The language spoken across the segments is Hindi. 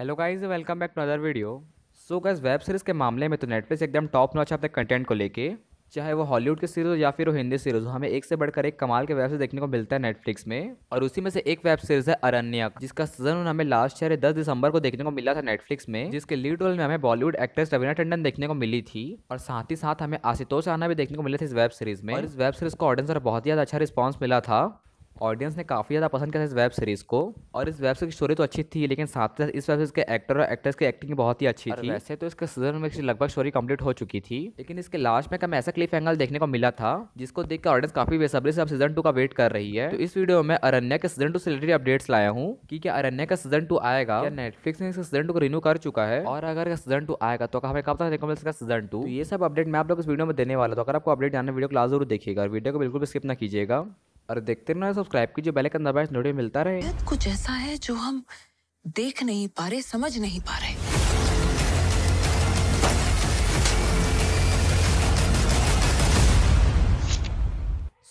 hello guys welcome back to other video so guys web series के मामले में तो नेटफ्लिक्स एकदम टॉप नॉच अपने कंटेंट को लेके चाहे वो हॉलीवुड की सीरीज़ हो या फिर वो हिंदी सीरीज़ हो हमें एक से बढ़कर एक कमाल के वेब सीरीज देखने को मिलता है नेटफ्लिक्स में और उसी में से एक वेब सीरीज़ है अरण्यक जिसका सीजन हमें लास्ट ईयर दस दिसंबर को देखने को मिला था नेटफ्लिक्स में जिसके लीड रोल में हमें बॉलीवुड एक्ट्रेस रवीना टंडन देखने को मिली थी और साथ ही साथ हमें आशुतोष आना भी देखने को मिला था इस वेब सीरीज़ में और इस वेब सीरीज़ को ऑडियंस और बहुत ही ज़्यादा अच्छा रिस्पॉन्स मिला था ऑडियंस ने काफ़ी ज़्यादा पसंद किया था इस वेब सीरीज़ को और इस वेब सीरीज की स्टोरी तो अच्छी थी लेकिन साथ ही साथ इस वेब सीरीज के एक्टर और एक्ट्रेस की एक्टिंग बहुत ही अच्छी थी वैसे तो इसके सीजन में लगभग स्टोरी कंप्लीट हो चुकी थी लेकिन इसके लास्ट में कम ऐसा क्लिफ एंगल देखने को मिला था जिसको देख ऑडियंस काफ़ी बेसब्री से अब सीजन टू का वेट कर रही है तो इस वीडियो में अरण्य के सीजन टू से रिलेटेड अपडेट्स लाया हूँ कि क्या अरण्य का सीजन टू आएगा नेटफ्लिक्स ने इसका सीजन टू को रिन्यू कर चुका है और अगर सीजन टू आएगा तो हमें कब तक देखो मिल सकता सीजन टू ये सब अपडेट मैं आप लोग इस वीडियो में देने वाला तो अगर आपको अपडेट जाना वीडियो को जरूर देखिएगा वीडियो को बिल्कुल भी स्किप ना कीजिएगा और देखते रहना सब्सक्राइब कीजिए बेल आइकन दबाए वीडियो मिलता रहे कुछ ऐसा है जो हम देख नहीं पा रहे समझ नहीं पा रहे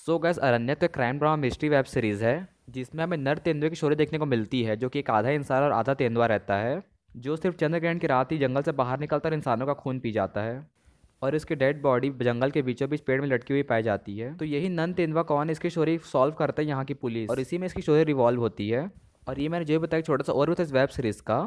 सो गैस अरण्य तो crime drama mystery web series है जिसमें हमें नर तेंदुए की शोरी देखने को मिलती है जो कि एक आधा इंसान और आधा तेंदुआ रहता है जो सिर्फ चंद्रग्रहण की रात ही जंगल से बाहर निकलता और इंसानों का खून पी जाता है और इसकी डेड बॉडी जंगल के बीचों बीच पेड़ में लटकी हुई पाई जाती है तो यही नन तेंदुआ कौन इसकी स्टोरी सॉल्व करता है यहाँ की पुलिस और इसी में इसकी स्टोरी रिवॉल्व होती है और ये मैंने जो भी बताया छोटा सा और भी था इस वेब सीरीज़ का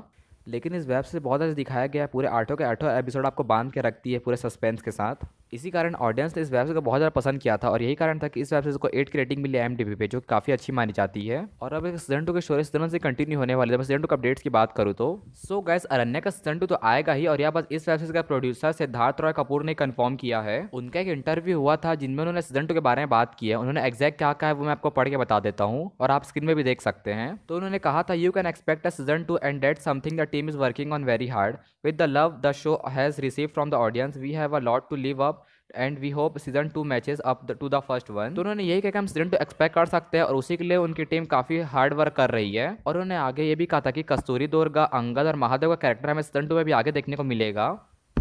लेकिन इस वेब से बहुत अच्छा दिखाया गया है पूरे आठों के आठों एपिसोड आपको बांध के रखती है पूरे सस्पेंस के साथ इसी कारण ऑडियंस ने इस वेब सीरीज को बहुत ज़्यादा पसंद किया था और यही कारण था कि इस वेब सीरीज को एट की रेटिंग मिली एम पे जो काफ़ी अच्छी मानी जाती है और अब एक सीजन टू के शोर सीजन से कंटिन्यू होने वाले सीजन टू अपडेट्स की बात करूँ तो सो गैस अरण्य का सीजन टू तो आएगा ही और यह बस इस वेब सीरीज का प्रोड्यूसर सिद्धार्थ रॉय कपूर ने कन्फर्म किया है उनका एक इंटरव्यू हुआ था जिनमें उन्होंने सीजन टू के बारे में बात की है उन्होंने एग्जैक्ट क्या कहा है वो मैं आपको पढ़ के बता देता हूँ और आप स्क्रीन में भी देख सकते हैं तो उन्होंने कहा था you can expect a season two and that something the team is working on very hard with the love the show has receive from the audience we have a lot to live up and we hope season two matches up to the first one तो उन्होंने यही कहा कि हम सीजन टू एक्सपेक्ट कर सकते हैं और उसी के लिए उनकी टीम काफी हार्ड वर्क कर रही है और उन्होंने आगे ये भी कहा था कि कस्तूरी दुर्गा अंगद और महादेव का कैरेक्टर हमें सीजन टू में भी आगे देखने को मिलेगा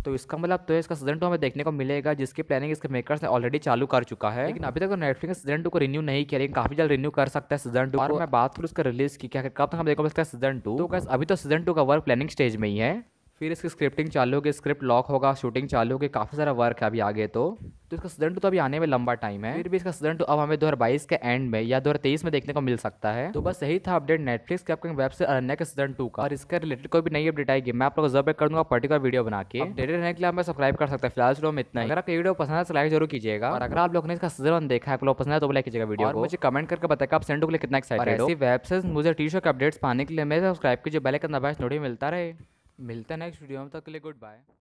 तो इसका मतलब तो इसका सीजन टू हमें देखने को मिलेगा जिसकी प्लानिंग इसके मेकर्स ने ऑलरेडी चालू कर चुका है लेकिन अभी तक तो नेटफ्लिक्स सीजन टू को रिन्यू नहीं किया लेकिन काफी जल्द रिन्यू कर सकता है सीजन टू और मैं बात करूँ उसका रिलीज की क्या कब तक हम देखो इसका सीजन टू तो अभी तो सीजन टू का वर्क प्लानिंग स्टेज में ही है फिर इसकी स्क्रिप्टिंग चालू होगी स्क्रिप्ट लॉक होगा शूटिंग चालू होगी काफ़ी सारा वर्क है अभी आगे तो तो इसका सीजन टू तो अभी आने में लंबा टाइम है फिर भी इसका सीजन टू अब हमें बाईस के एंड में या तेईस में देखने को मिल सकता है तो बस यही था अपडेट नेटफ्लिक्स के अपकमिंग वेब से अरण्या के सीजन टू का और इसके रिलेटेड कोई भी नई अपडेट आएगी मैं आप लोग जब कर दूंगा पर्टिकुलर वीडियो बना के डेटेड रहने के लिए हमें सब्सक्राइब कर सकते हैं फिलहाल में इतना ही अगर आपको वीडियो पसंद है तो लाइक जरूर कीजिएगा और अगर आप लोग ने इसका सीजन वन देखा है आप लोग पसंद है तो लाइक कीजिएगा वीडियो मुझे कमेंट करके बताया आप सेंड टू के लिए कितना एक्साइटेड हो वेब से मुझे टी शो के अपडेट्स पाने के लिए मेरे सब्सक्राइब कीजिए बेल का नवाज मिलता रहे मिलता है नेक्स्ट वीडियो में तक के लिए गुड बाय